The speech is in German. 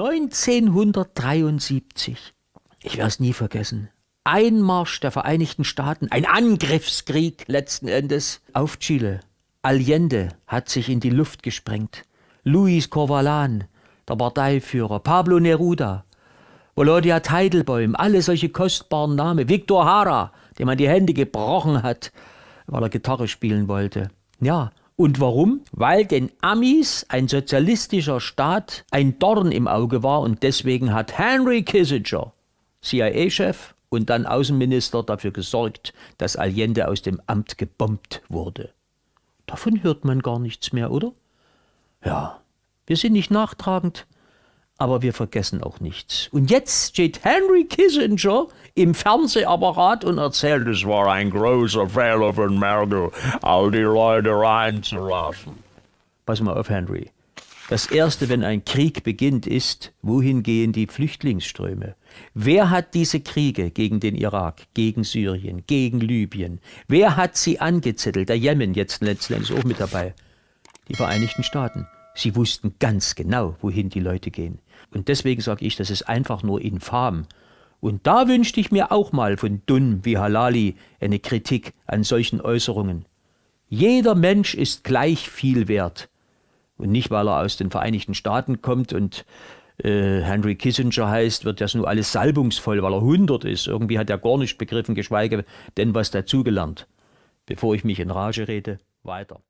1973. Ich werde es nie vergessen. Einmarsch der Vereinigten Staaten, ein Angriffskrieg letzten Endes auf Chile. Allende hat sich in die Luft gesprengt. Luis Corvalan, der Parteiführer, Pablo Neruda, Volodya Teidelbäum, alle solche kostbaren Namen, Victor Hara, dem man die Hände gebrochen hat, weil er Gitarre spielen wollte. Ja, und warum? Weil den Amis ein sozialistischer Staat ein Dorn im Auge war und deswegen hat Henry Kissinger, CIA-Chef und dann Außenminister, dafür gesorgt, dass Allende aus dem Amt gebombt wurde. Davon hört man gar nichts mehr, oder? Ja, wir sind nicht nachtragend aber wir vergessen auch nichts. Und jetzt steht Henry Kissinger im Fernsehapparat und erzählt, es war ein großer Fehler von Merkel, all die Leute reinzulassen. Pass mal auf, Henry. Das Erste, wenn ein Krieg beginnt, ist, wohin gehen die Flüchtlingsströme? Wer hat diese Kriege gegen den Irak, gegen Syrien, gegen Libyen? Wer hat sie angezettelt? Der Jemen jetzt letztendlich auch mit dabei. Die Vereinigten Staaten. Sie wussten ganz genau, wohin die Leute gehen. Und deswegen sage ich, das ist einfach nur infam. Und da wünschte ich mir auch mal von Dunn wie Halali eine Kritik an solchen Äußerungen. Jeder Mensch ist gleich viel wert. Und nicht, weil er aus den Vereinigten Staaten kommt und äh, Henry Kissinger heißt, wird das nur alles salbungsvoll, weil er 100 ist. Irgendwie hat er gar nicht begriffen, geschweige denn was dazugelernt. Bevor ich mich in Rage rede, weiter.